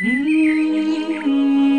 Mm-hmm.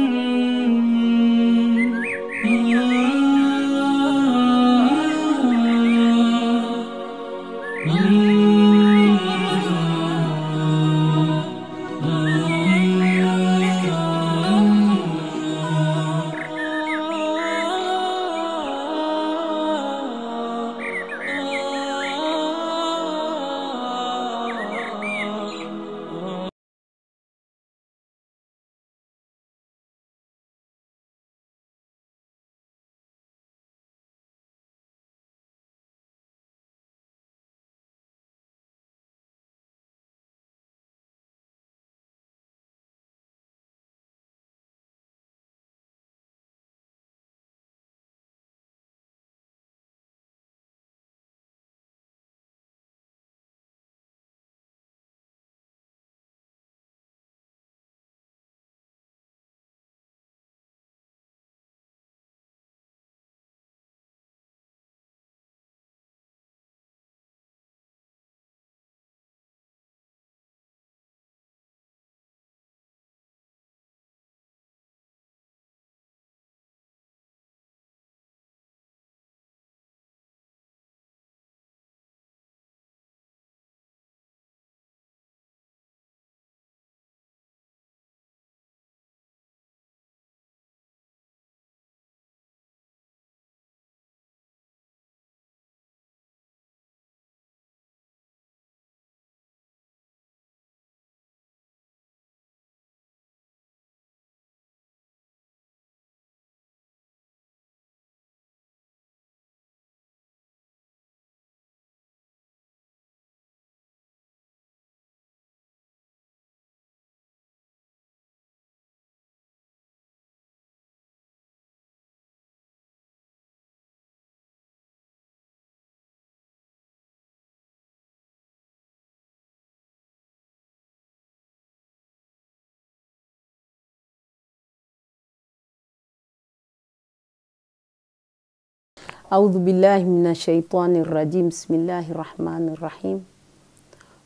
أعوذ بالله من الشيطان الرجيم بسم الله الرحمن الرحيم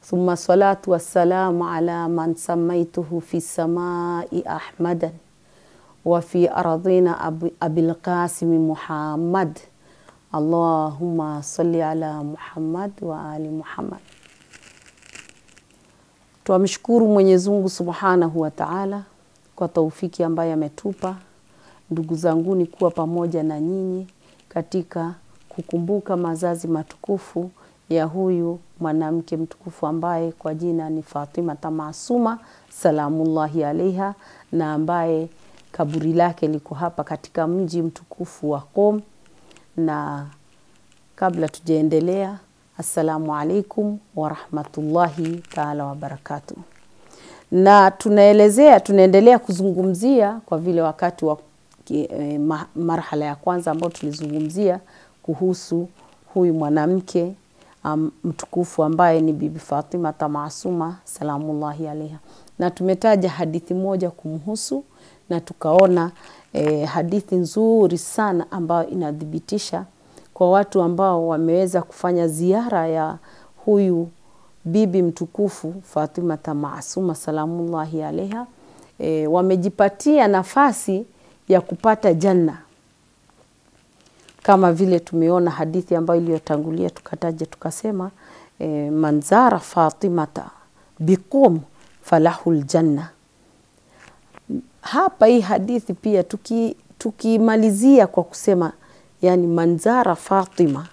ثم الصلاة والسلام على من سميته في السماء أحمدا وفي أرضنا أبي القاسم محمد اللهم صل على Muhammad wa ali Muhammad. Twamshukuru Mwenyezi Subhanahu wa Ta'ala kwa taufiki ambayo ametupa ndugu zanguni kuwa pamoja na nyinyi katika kukumbuka mazazi matukufu ya huyu mwanamke mtukufu ambaye kwa jina ni Fatima Tamasuma salamullahi alaiha, na ambaye kaburi lake liko hapa katika mji mtukufu wa Qom. Na kabla tujaendelea, assalamu alaikum rahmatullahi taala barakatuh Na tunaelezea tunaendelea kuzungumzia kwa vile wakati wa e, ma, marhala ya kwanza ambayo tulizungumzia kuhusu huyu mwanamke um, mtukufu ambaye ni Bibi Fatima masuma salamullahi alaiha, na tumetaja hadithi moja kumhusu na tukaona e, hadithi nzuri sana ambayo inathibitisha kwa watu ambao wameweza kufanya ziara ya huyu bibi mtukufu Fatima masuma salamullahi alaiha, e, eh, wamejipatia nafasi ya kupata janna, kama vile tumeona hadithi ambayo iliyotangulia tukataja tukasema, e, manzara Fatimata bikum falahul janna. Hapa hii hadithi pia tuki tukimalizia kwa kusema yani, manzara Fatima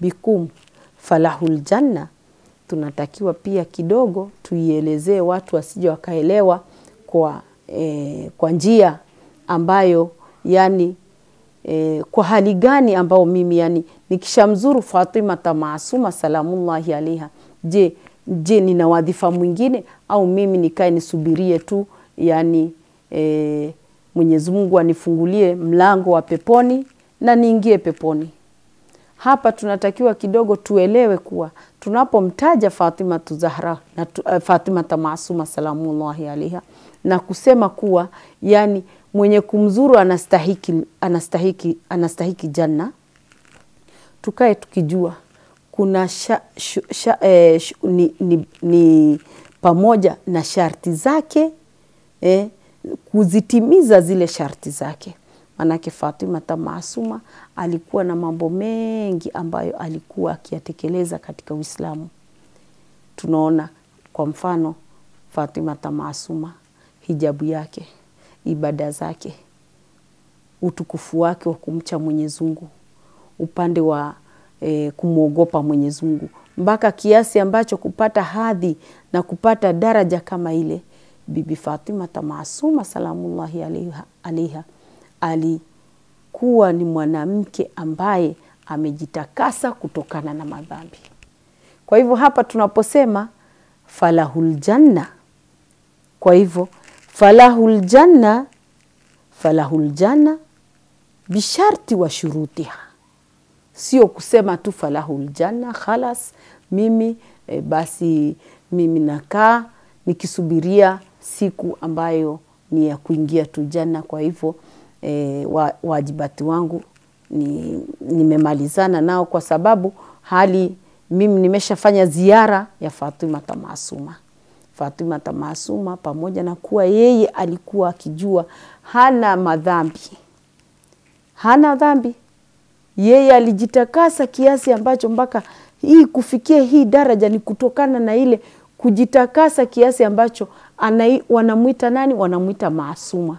bikum falahul janna, tunatakiwa pia kidogo tuielezee watu wasije wakaelewa kwa, e, kwa njia ambayo yani e, kwa hali gani ambao mimi yani nikishamzuru Fatimata Maasuma salamullahi alaiha, je je nina wadhifa mwingine au mimi nikae nisubirie tu yani e, Mwenyezi Mungu anifungulie mlango wa peponi na niingie peponi. Hapa tunatakiwa kidogo tuelewe kuwa tunapomtaja Fatima Zahra na uh, Fatima Maasuma salamullahi alaiha na kusema kuwa yani mwenye kumzuru anastahiki, anastahiki, anastahiki janna. Tukae tukijua kuna sha, sh, sha, eh, sh, ni, ni, ni pamoja na sharti zake eh, kuzitimiza zile sharti zake. Manake Fatima Tamasuma alikuwa na mambo mengi ambayo alikuwa akiyatekeleza katika Uislamu. Tunaona kwa mfano Fatima Tamasuma hijabu yake, ibada zake, utukufu wake wa kumcha Mwenyezi Mungu, upande wa e, kumwogopa Mwenyezi Mungu mpaka kiasi ambacho kupata hadhi na kupata daraja kama ile Bibi Fatima tamasuma salamullahi alaiha, alaiha alikuwa ni mwanamke ambaye amejitakasa kutokana na madhambi. Kwa hivyo hapa tunaposema falahul janna, kwa hivyo falahul janna falahul janna bisharti wa shurutiha, sio kusema tu falahul janna khalas, mimi e, basi mimi nakaa nikisubiria siku ambayo ni ya kuingia tu janna. Kwa hivyo e, wa, wajibati wangu ni nimemalizana nao, kwa sababu hali mimi nimeshafanya ziara ya Fatima Tamasuma. Fatima Tamasuma, pamoja na kuwa yeye alikuwa akijua hana madhambi, hana dhambi. Yeye alijitakasa kiasi ambacho mpaka hii kufikia hii daraja ni kutokana na ile kujitakasa kiasi ambacho anai, wanamwita nani? Wanamwita Maasuma,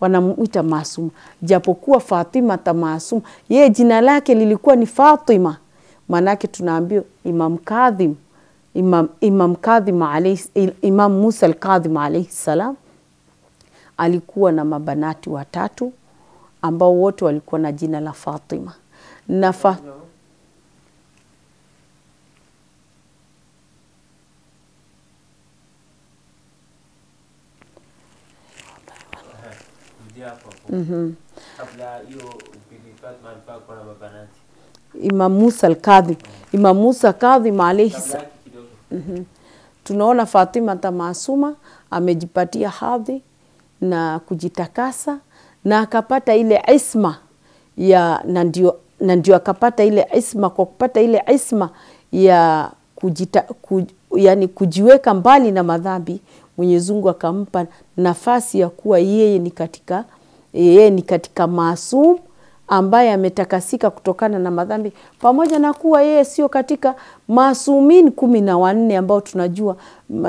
wanamwita Maasuma, japokuwa Fatima Tamasuma, yeye jina lake lilikuwa ni Fatima. Maanake tunaambiwa Imam Kadhim Imam, Imam, Kadhim alayhi, Imam Musa al-Kadhim alayhi salam alikuwa na mabanati watatu ambao wote walikuwa na jina la Fatima na fa Mm Imam Musa al-Kadhim, Imam Musa Kadhim alayhi salam Mm -hmm. Tunaona fatima Tamasuma amejipatia hadhi na kujitakasa na akapata ile isma ya na ndio na ndio akapata ile isma kwa kupata ile isma ya kujita, ku, yani kujiweka mbali na madhambi Mwenyezi Mungu akampa nafasi ya kuwa yeye ni katika yeye ni katika maasum ambaye ametakasika kutokana na madhambi, pamoja na kuwa yeye sio katika maasumini kumi na wanne ambao tunajua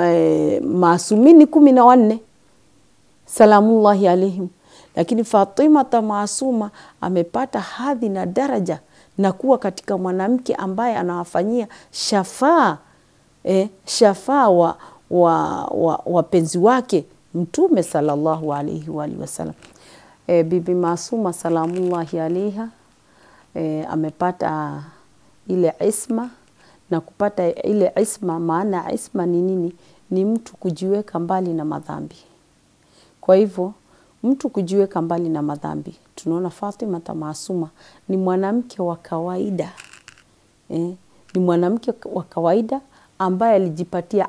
e, maasumini kumi na wanne salamullahi alaihim, lakini Fatimata maasuma amepata hadhi na daraja na kuwa katika mwanamke ambaye anawafanyia shafaa eh, shafaa wa wapenzi wa, wa wake Mtume salallahu alaihi waalihi wasalam E, Bibi Masuma salamullahi alaiha e, amepata ile isma na kupata ile isma. Maana isma ni nini? Ni mtu kujiweka mbali na madhambi. Kwa hivyo mtu kujiweka mbali na madhambi, tunaona Fatima Maasuma ni mwanamke wa kawaida eh, ni mwanamke wa kawaida ambaye alijipatia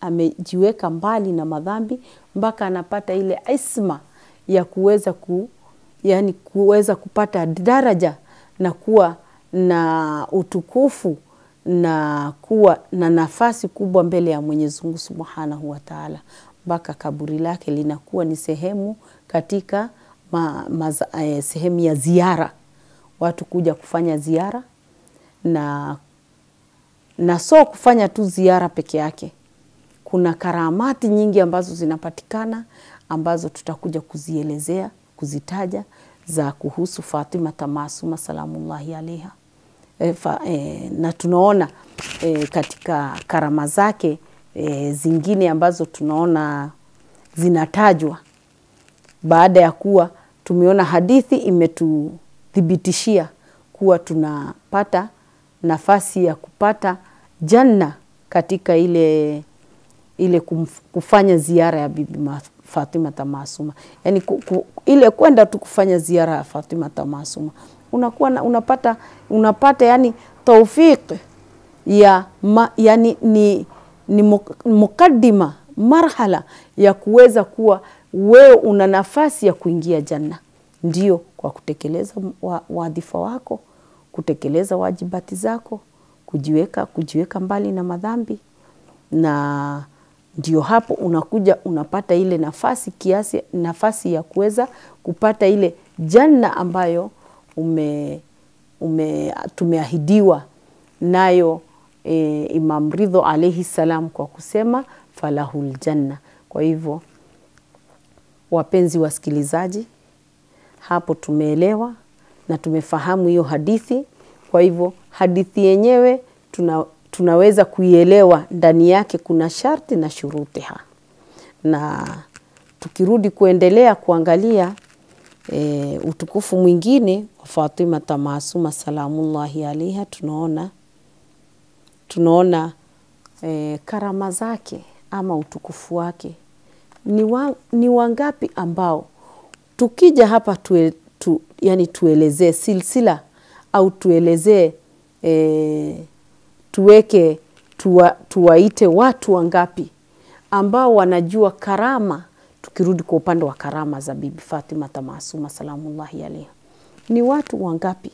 amejiweka ame mbali na madhambi mpaka anapata ile isma ya kuweza ku, yani kuweza kupata daraja na kuwa na utukufu na kuwa na nafasi kubwa mbele ya Mwenyezi Mungu Subhanahu wa Ta'ala, mpaka kaburi lake linakuwa ni sehemu katika ma, ma, eh, sehemu ya ziara, watu kuja kufanya ziara na na so kufanya tu ziara peke yake. Kuna karamati nyingi ambazo zinapatikana ambazo tutakuja kuzielezea kuzitaja za kuhusu Fatima Tamasuma salamullahi alaiha. E, fa, e, na tunaona e, katika karama zake e, zingine ambazo tunaona zinatajwa baada ya kuwa tumeona hadithi imetuthibitishia kuwa tunapata nafasi ya kupata janna katika ile ile kumf, kufanya ziara ya Bibi Fatima Tamasuma. Yani ile kwenda tu kufanya ziara ya Fatima Tamasuma unakuwa na, unapata unapata yani taufiki ya ma, yani ni, ni mukaddima marhala ya kuweza kuwa wewe una nafasi ya kuingia janna, ndio kwa kutekeleza wa, wadhifa wako, kutekeleza wajibati zako, kujiweka kujiweka mbali na madhambi na ndio hapo unakuja unapata ile nafasi kiasi, nafasi ya kuweza kupata ile janna ambayo ume, ume, tumeahidiwa nayo e, Imam Ridho alaihi salam kwa kusema falahul janna. Kwa hivyo wapenzi wasikilizaji, hapo tumeelewa na tumefahamu hiyo hadithi. Kwa hivyo hadithi yenyewe tuna tunaweza kuielewa ndani yake kuna sharti na ha. Na tukirudi kuendelea kuangalia e, utukufu mwingine wa Fatima Tamasuma salamullahi alaiha, tunaona tunaona e, karama zake ama utukufu wake ni, wa, ni wangapi ambao tukija hapa tue, tu, yani tuelezee silsila au tuelezee eh, tuweke tuwa, tuwaite watu wangapi ambao wanajua karama. Tukirudi kwa upande wa karama za Bibi Fatima Tamasuma salamullahi alaiha, ni watu wangapi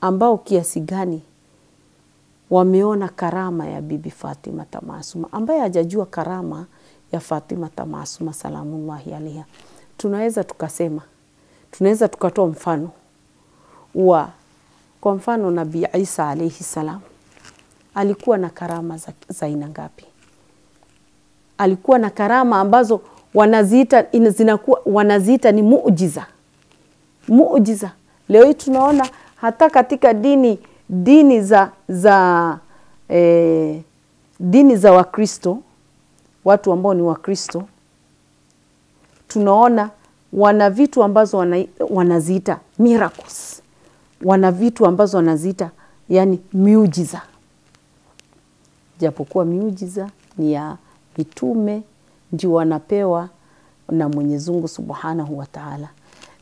ambao kiasi gani wameona karama ya Bibi Fatima Tamasuma, ambaye hajajua karama ya Fatima Tamasuma salamullahi alaiha. Tunaweza tukasema, tunaweza tukatoa mfano wa kwa mfano Nabii Isa alaihi salam alikuwa na karama za, za aina ngapi? Alikuwa na karama ambazo wanaziita zinakuwa wanaziita ni muujiza, muujiza. Leo hii tunaona hata katika dini dini za za e, dini za Wakristo, watu ambao ni Wakristo, tunaona wana vitu ambazo wana, wanaziita miracles, wana vitu ambazo wanaziita yani miujiza japokuwa miujiza ni ya mitume ndio wanapewa na Mwenyezi Mungu Subhanahu wa Ta'ala.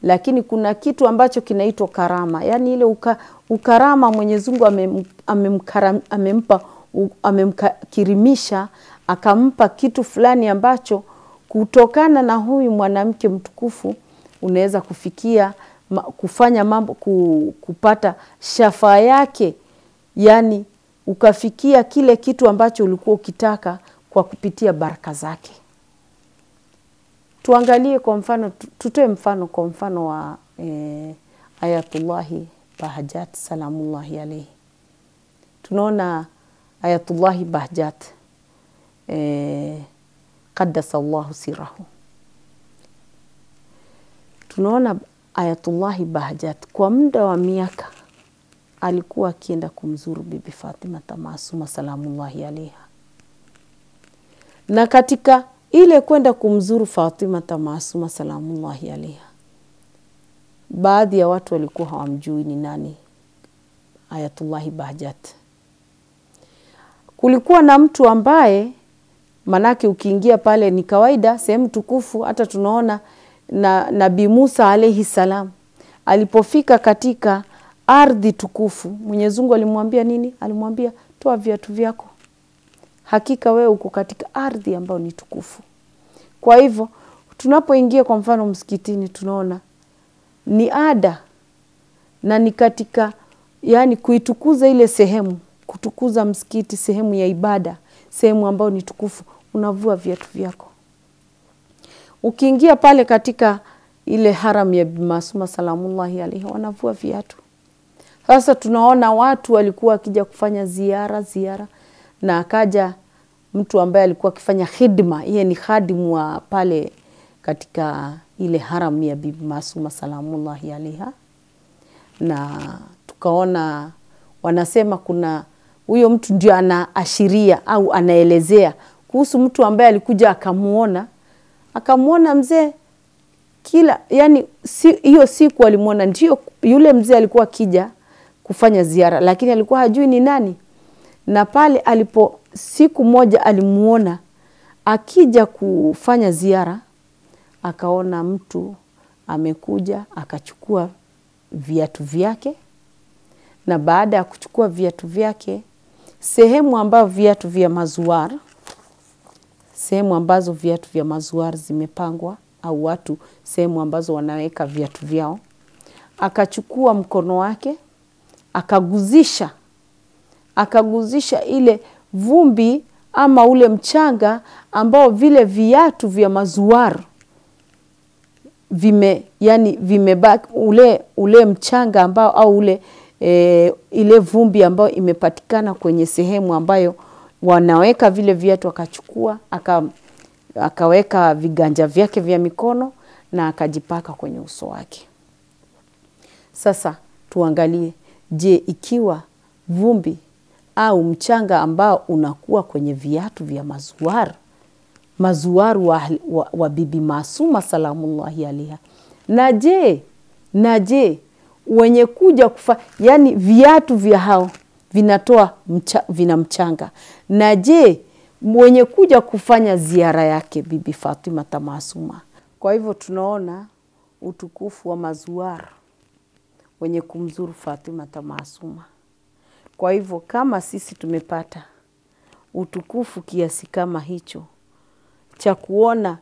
Lakini kuna kitu ambacho kinaitwa karama, yaani ile uka, ukarama Mwenyezi Mungu amempa amemkirimisha akampa kitu fulani ambacho kutokana na huyu mwanamke mtukufu unaweza kufikia kufanya mambo kupata shafaa yake, yani ukafikia kile kitu ambacho ulikuwa ukitaka kwa kupitia baraka zake. Tuangalie kwa mfano, tutoe mfano kwa mfano wa e, Ayatullahi Bahjat salamullahi alayhi. Tunaona Ayatullahi Bahjat e, qaddasa Allahu sirahu. Tunaona Ayatullahi Bahjat kwa muda wa miaka alikuwa akienda kumzuru Bibi Fatima Tamasuma salamullahi alaiha, na katika ile kwenda kumzuru Fatima Tamasuma salamullahi alaiha, baadhi ya watu walikuwa hawamjui ni nani Ayatullahi Bahjat. Kulikuwa na mtu ambaye manake ukiingia pale ni kawaida sehemu tukufu, hata tunaona na Nabii Musa alaihi salam alipofika katika ardhi tukufu. Mwenyezi Mungu alimwambia nini? Alimwambia toa viatu vyako, hakika wewe uko katika ardhi ambayo ni tukufu. Kwa hivyo tunapoingia kwa mfano msikitini, tunaona ni ada na ni katika yani kuitukuza ile sehemu, kutukuza msikiti, sehemu ya ibada, sehemu ambayo ni tukufu, unavua viatu vyako. Ukiingia pale katika ile haram ya bimasuma Maasuma salamullahi alaihi, wanavua viatu sasa tunaona watu walikuwa akija kufanya ziara ziara, na akaja mtu ambaye alikuwa akifanya hidma, yeye ni khadimu wa pale katika ile haram ya Bibi Masuma salamullahi alaiha, na tukaona wanasema kuna huyo mtu ndio anaashiria au anaelezea kuhusu mtu ambaye alikuja akamuona akamwona mzee kila yani, si hiyo siku alimwona, ndio yule mzee alikuwa akija kufanya ziara, lakini alikuwa hajui ni nani. Na pale alipo, siku moja alimuona akija kufanya ziara, akaona mtu amekuja akachukua viatu vyake, na baada ya kuchukua viatu vyake, sehemu ambayo viatu vya mazuar sehemu ambazo viatu vya mazuar zimepangwa au watu sehemu ambazo wanaweka viatu vyao, akachukua mkono wake akaguzisha akaguzisha ile vumbi ama ule mchanga ambao vile viatu vya mazuar vime yani vimebaki ule ule mchanga ambao au ule e, ile vumbi ambayo imepatikana kwenye sehemu ambayo wanaweka vile viatu akachukua aka, akaweka viganja vyake vya mikono na akajipaka kwenye uso wake. Sasa tuangalie Je, ikiwa vumbi au mchanga ambao unakuwa kwenye viatu vya mazuaru mazuaru wa, wa, wa Bibi Masuma salamullahi alaiha, na je na je wenye kuja kufa, yani viatu vya hao vinatoa mcha, vina mchanga. Na je mwenye kuja kufanya ziara yake Bibi Fatima Tamasuma. Kwa hivyo tunaona utukufu wa mazuaru wenye kumzuru Fatima Tamasuma. Kwa hivyo kama sisi tumepata utukufu kiasi kama hicho cha kuona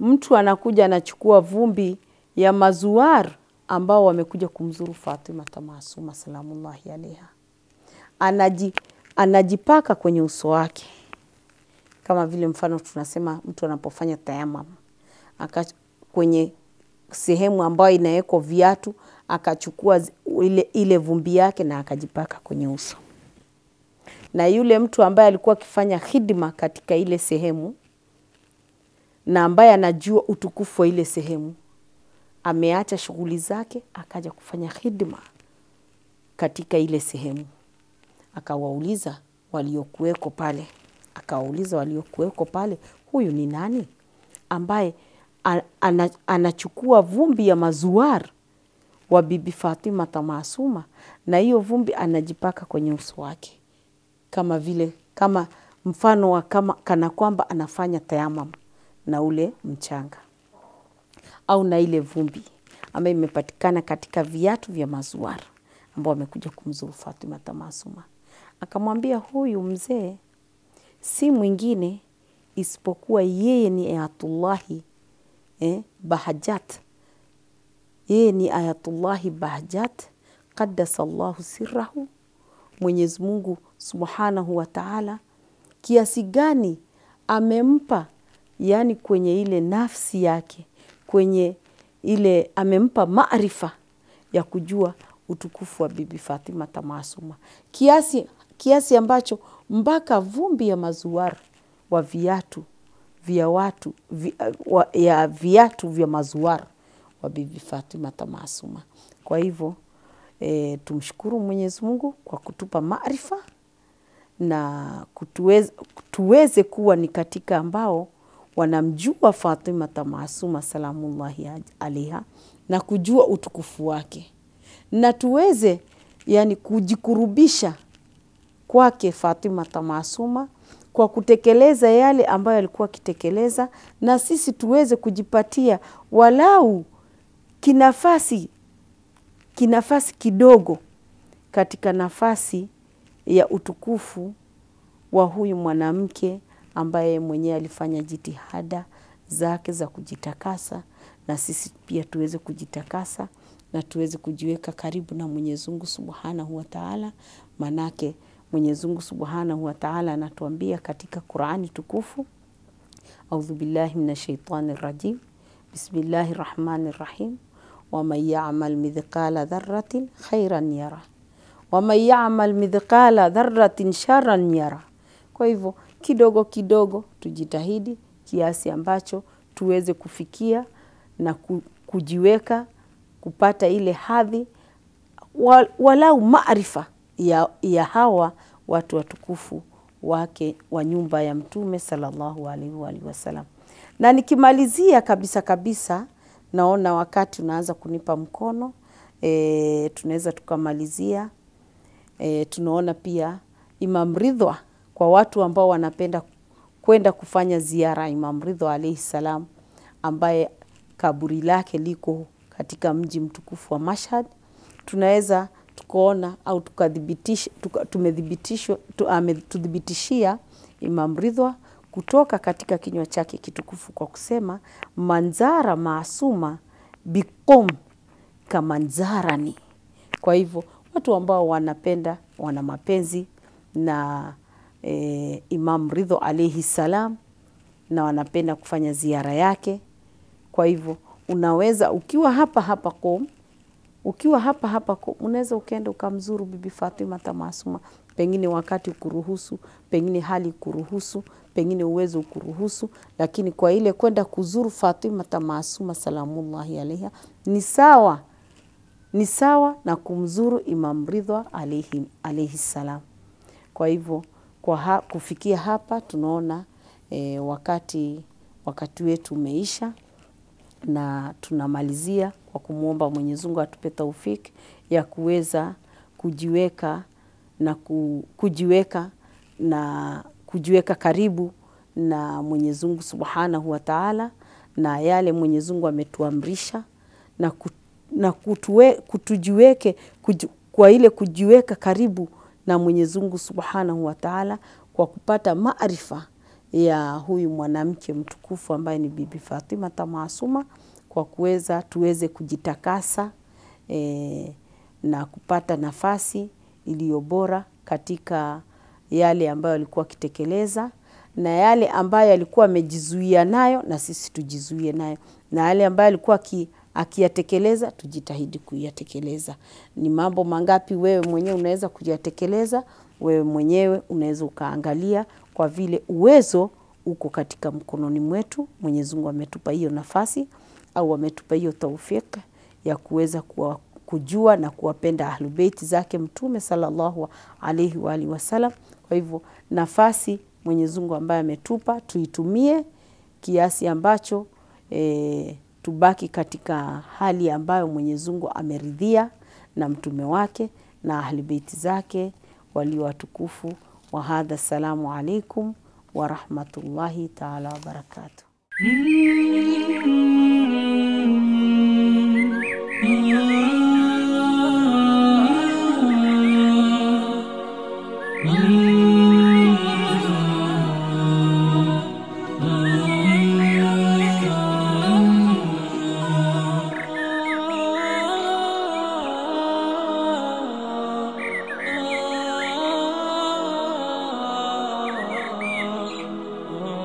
mtu anakuja anachukua vumbi ya mazuar ambao wamekuja kumzuru Fatima Tamasuma salamullahi alaiha, anaji anajipaka kwenye uso wake, kama vile mfano tunasema mtu anapofanya tayamam aka kwenye sehemu ambayo inawekwa viatu akachukua ile, ile vumbi yake na akajipaka kwenye uso. Na yule mtu ambaye alikuwa akifanya hidima katika ile sehemu na ambaye anajua utukufu wa ile sehemu ameacha shughuli zake akaja kufanya hidima katika ile sehemu. Akawauliza waliokuweko pale, akawauliza waliokuweko pale, huyu ni nani ambaye anachukua vumbi ya mazuar wa Bibi Fatima Tamasuma, na hiyo vumbi anajipaka kwenye uso wake kama vile kama mfano wa kama kana kwamba anafanya tayamam na ule mchanga au na ile vumbi ambayo imepatikana katika viatu vya mazuara ambao wamekuja kumzuru Fatima Tamasuma. Akamwambia huyu mzee si mwingine isipokuwa yeye ni Ayatullahi eh, Bahajat yeye ni Ayatullahi Bahjat qaddasallahu sirrahu, Mwenyezi Mungu subhanahu wa taala kiasi gani amempa, yani kwenye ile nafsi yake, kwenye ile amempa maarifa ya kujua utukufu wa Bibi Fatima Tamasuma kiasi, kiasi ambacho mpaka vumbi ya mazuar wa viatu vya watu vya, ya viatu vya mazuar wa Bibi Fatima Tamasuma. Kwa hivyo e, tumshukuru Mwenyezi Mungu kwa kutupa maarifa na kutuweze, tuweze kuwa ni katika ambao wanamjua Fatima Tamasuma salamullahi alaiha na kujua utukufu wake na tuweze yani kujikurubisha kwake Fatima Tamasuma kwa kutekeleza yale ambayo alikuwa akitekeleza, na sisi tuweze kujipatia walau kinafasi kinafasi kidogo katika nafasi ya utukufu wa huyu mwanamke ambaye mwenyewe alifanya jitihada zake za kujitakasa, na sisi pia tuweze kujitakasa na tuweze kujiweka karibu na Mwenyezi Mungu Subhanahu wa Ta'ala, manake Mwenyezi Mungu Subhanahu wa Ta'ala anatuambia katika Qur'ani tukufu, audhu billahi minash shaitani rajim, bismillahir rahmanir rahim waman yamal midhqala dharatin khairan yara, waman yamal midhqala dharatin sharan yara. Kwa hivyo kidogo kidogo tujitahidi kiasi ambacho tuweze kufikia na kujiweka kupata ile hadhi walau maarifa ya, ya hawa watu watukufu wake wa nyumba ya Mtume sallallahu alaihi wa wasallam. Na nikimalizia kabisa kabisa naona wakati unaanza kunipa mkono e, tunaweza tukamalizia e, tunaona pia Imam Ridhwa kwa watu ambao wanapenda kwenda kufanya ziara Imam Ridhwa alaihi salam, ambaye kaburi lake liko katika mji mtukufu wa Mashhad, tunaweza tukaona au tukadhibitisha, tuka, tumethibitishwa tu, tudhibitishia Imam Ridhwa kutoka katika kinywa chake kitukufu kwa kusema, manzara maasuma bikom kamanzarani. Kwa hivyo watu ambao wanapenda, wana mapenzi na e, Imam Ridho alaihi salam, na wanapenda kufanya ziara yake. Kwa hivyo unaweza ukiwa hapa hapa kom ukiwa hapa hapa kom, unaweza ukaenda ukamzuru Bibi Fatima Tamasuma, pengine wakati kuruhusu, pengine hali kuruhusu, pengine uwezo ukuruhusu, lakini kwa ile kwenda kuzuru Fatimata Maasuma salamullahi alaiha ni sawa ni sawa na kumzuru Imam Ridha alaihi, alaihi salam. Kwa hivyo kwa ha, kufikia hapa tunaona e, wakati, wakati wetu umeisha na tunamalizia kwa kumwomba Mwenyezi Mungu atupe taufiki ya kuweza kujiweka na ku, kujiweka na kujiweka karibu na Mwenyezi Mungu Subhanahu wa Ta'ala na yale Mwenyezi Mungu ametuamrisha na, ku, na kutuwe, kutujiweke kuj, kwa ile kujiweka karibu na Mwenyezi Mungu Subhanahu wa Ta'ala kwa kupata maarifa ya huyu mwanamke mtukufu ambaye ni Bibi Fatima Tamaasuma kwa kuweza tuweze kujitakasa e, na kupata nafasi iliyo bora katika yale ambayo alikuwa akitekeleza na yale ambayo alikuwa amejizuia nayo na sisi tujizuie nayo na yale ambayo alikuwa ki, akiyatekeleza tujitahidi kuyatekeleza. Ni mambo mangapi wewe mwenyewe unaweza kuyatekeleza? Wewe mwenyewe unaweza ukaangalia, kwa vile uwezo uko katika mkononi mwetu. Mwenyezi Mungu ametupa hiyo nafasi au ametupa hiyo taufiki ya kuweza kuwa kujua na kuwapenda ahlubeiti zake Mtume sallallahu alaihi wa alihi wasallam kwa hivyo nafasi Mwenyezi Mungu ambaye ametupa tuitumie kiasi ambacho e, tubaki katika hali ambayo Mwenyezi Mungu ameridhia na mtume wake na ahli zake walio watukufu wa hadha. salamu alaikum wa rahmatullahi taala wabarakatuh. Mm-hmm.